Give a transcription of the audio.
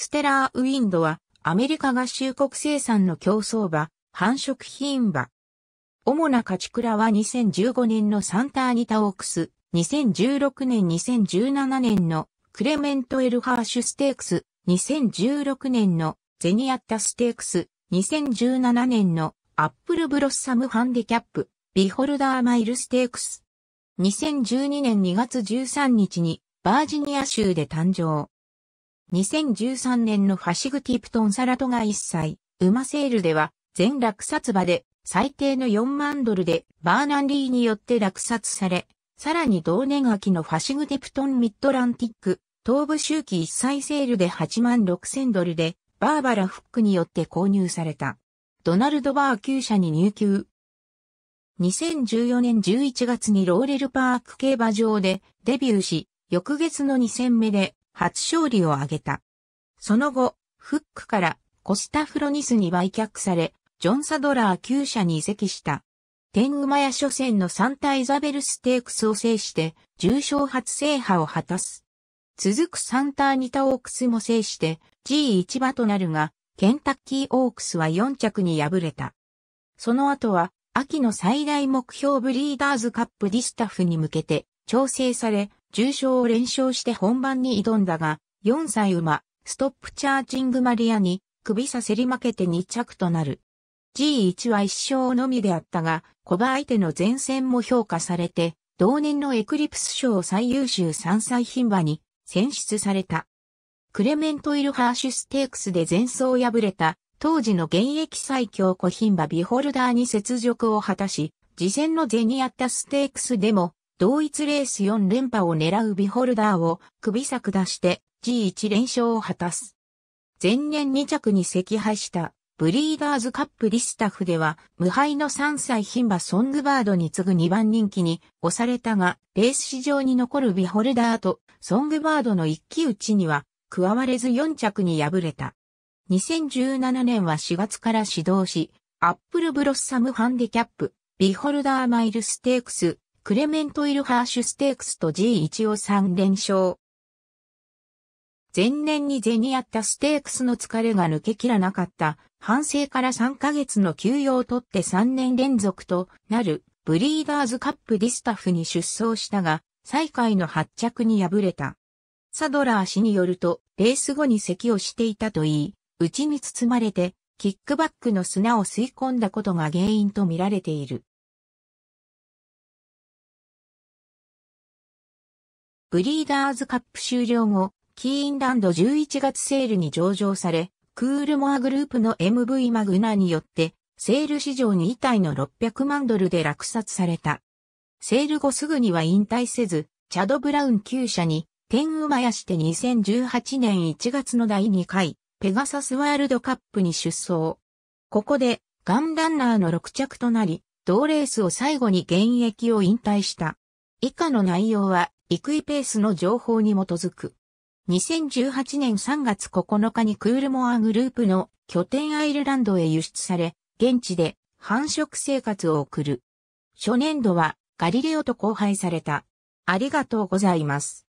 ステラーウィンドは、アメリカ合衆国生産の競争馬、繁殖品馬。主な勝ち倉は2015年のサンターニタオークス、2016年2017年のクレメント・エルハーシュステークス、2016年のゼニアッタステークス、2017年のアップルブロッサムハンディキャップ、ビホルダーマイルステークス。2012年2月13日にバージニア州で誕生。2013年のハシグティプトンサラトガ一歳、馬セールでは、全落札場で最低の4万ドルでバーナンリーによって落札され、さらに同年秋のファシグティプトンミッドランティック、東部周期一歳セールで8万6千ドルで、バーバラ・フックによって購入された。ドナルド・バー級舎に入級。2014年11月にローレルパーク競馬場でデビューし、翌月の2戦目で初勝利を挙げた。その後、フックからコスタフロニスに売却され、ジョン・サドラー旧社に移籍した。天馬屋初戦のサンタイザベルステークスを制して、重賞初制覇を果たす。続くサンタニタオークスも制して、G1 馬となるが、ケンタッキーオークスは4着に敗れた。その後は、秋の最大目標ブリーダーズカップディスタフに向けて、調整され、重賞を連勝して本番に挑んだが、4歳馬、ストップチャーチングマリアに首させり負けて2着となる。G1 は1勝のみであったが、コバ相手の前線も評価されて、同年のエクリプス賞最優秀3歳牝馬に選出された。クレメント・イルハーシュステークスで前走破れた、当時の現役最強古牝馬ビホルダーに雪辱を果たし、次戦のゼニアッタステークスでも同一レース4連覇を狙うビホルダーを首先出して G1 連勝を果たす。前年2着に赤敗したブリーダーズカップリスタフでは無敗の3歳牝馬ソングバードに次ぐ2番人気に押されたが、レース史上に残るビホルダーとソングバードの一騎打ちには加われず4着に敗れた。2017年は4月から始動し、アップルブロッサムハンディキャップ、ビホルダーマイルステークス、クレメント・イルハーシュステークスと G1 を3連勝。前年にゼニアったステークスの疲れが抜けきらなかった反省から3ヶ月の休養を取って3年連続となるブリーダーズカップディスタフに出走したが、最下位の発着に敗れた。サドラー氏によると、レース後に咳をしていたといい、内に包まれて、キックバックの砂を吸い込んだことが原因とみられている。ブリーダーズカップ終了後、キーンランド11月セールに上場され、クールモアグループの MV マグナによって、セール市場に1体の600万ドルで落札された。セール後すぐには引退せず、チャド・ブラウン旧舎に、天馬やして2018年1月の第2回、ペガサスワールドカップに出走。ここで、ガンランナーの6着となり、同レースを最後に現役を引退した。以下の内容は、イクイペースの情報に基づく。2018年3月9日にクールモアグループの拠点アイルランドへ輸出され、現地で繁殖生活を送る。初年度はガリレオと交配された。ありがとうございます。